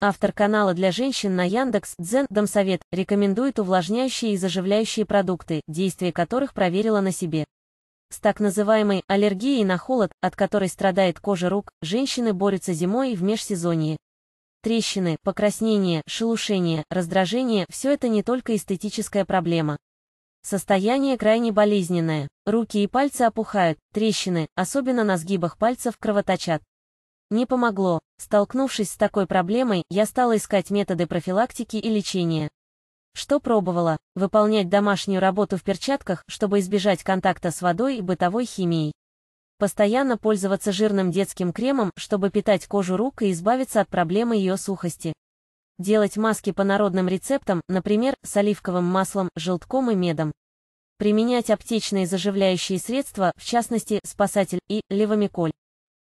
Автор канала для женщин на Яндекс Дзен Домсовет рекомендует увлажняющие и заживляющие продукты, действие которых проверила на себе. С так называемой аллергией на холод, от которой страдает кожа рук, женщины борются зимой и в межсезонье. Трещины, покраснение, шелушение, раздражение – все это не только эстетическая проблема. Состояние крайне болезненное. Руки и пальцы опухают, трещины, особенно на сгибах пальцев, кровоточат. Не помогло. Столкнувшись с такой проблемой, я стала искать методы профилактики и лечения. Что пробовала? Выполнять домашнюю работу в перчатках, чтобы избежать контакта с водой и бытовой химией. Постоянно пользоваться жирным детским кремом, чтобы питать кожу рук и избавиться от проблемы ее сухости. Делать маски по народным рецептам, например, с оливковым маслом, желтком и медом. Применять аптечные заживляющие средства, в частности, спасатель и левомиколь.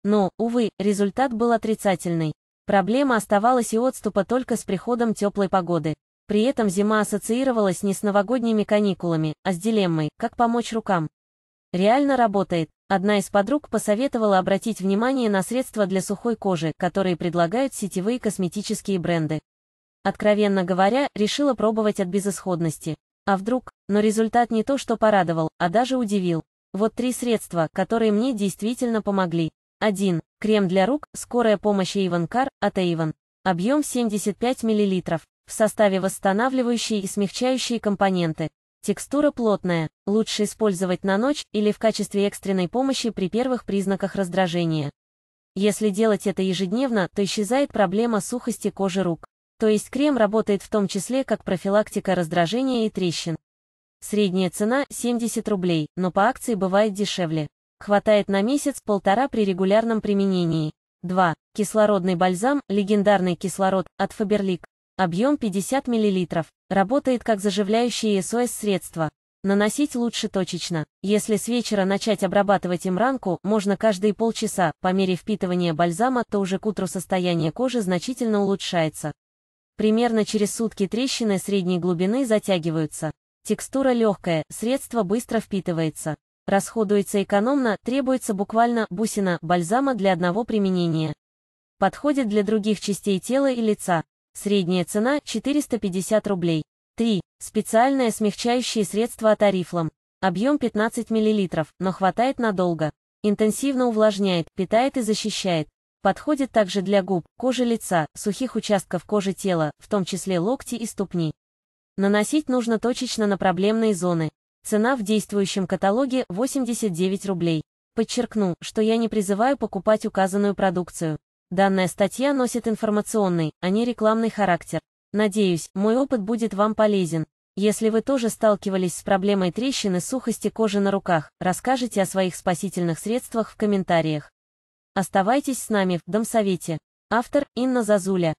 Но, увы, результат был отрицательный. Проблема оставалась и отступа только с приходом теплой погоды. При этом зима ассоциировалась не с новогодними каникулами, а с дилеммой, как помочь рукам. Реально работает. Одна из подруг посоветовала обратить внимание на средства для сухой кожи, которые предлагают сетевые косметические бренды. Откровенно говоря, решила пробовать от безысходности. А вдруг, но результат не то, что порадовал, а даже удивил. Вот три средства, которые мне действительно помогли. 1. Крем для рук, скорая помощь Иванкар от Эйвен. Объем 75 мл. В составе восстанавливающие и смягчающие компоненты. Текстура плотная. Лучше использовать на ночь или в качестве экстренной помощи при первых признаках раздражения. Если делать это ежедневно, то исчезает проблема сухости кожи рук. То есть крем работает в том числе как профилактика раздражения и трещин. Средняя цена – 70 рублей, но по акции бывает дешевле. Хватает на месяц-полтора при регулярном применении. 2. Кислородный бальзам, легендарный кислород, от Фаберлик. Объем 50 мл. Работает как заживляющее СОС-средство. Наносить лучше точечно. Если с вечера начать обрабатывать им ранку, можно каждые полчаса, по мере впитывания бальзама, то уже к утру состояние кожи значительно улучшается. Примерно через сутки трещины средней глубины затягиваются. Текстура легкая, средство быстро впитывается. Расходуется экономно, требуется буквально бусина бальзама для одного применения. Подходит для других частей тела и лица. Средняя цена – 450 рублей. 3. Специальное смягчающее средство от Арифлам. Объем 15 мл, но хватает надолго. Интенсивно увлажняет, питает и защищает. Подходит также для губ, кожи лица, сухих участков кожи тела, в том числе локти и ступни. Наносить нужно точечно на проблемные зоны. Цена в действующем каталоге 89 рублей. Подчеркну, что я не призываю покупать указанную продукцию. Данная статья носит информационный, а не рекламный характер. Надеюсь, мой опыт будет вам полезен. Если вы тоже сталкивались с проблемой трещины сухости кожи на руках, расскажите о своих спасительных средствах в комментариях. Оставайтесь с нами в Домсовете. Автор Инна Зазуля.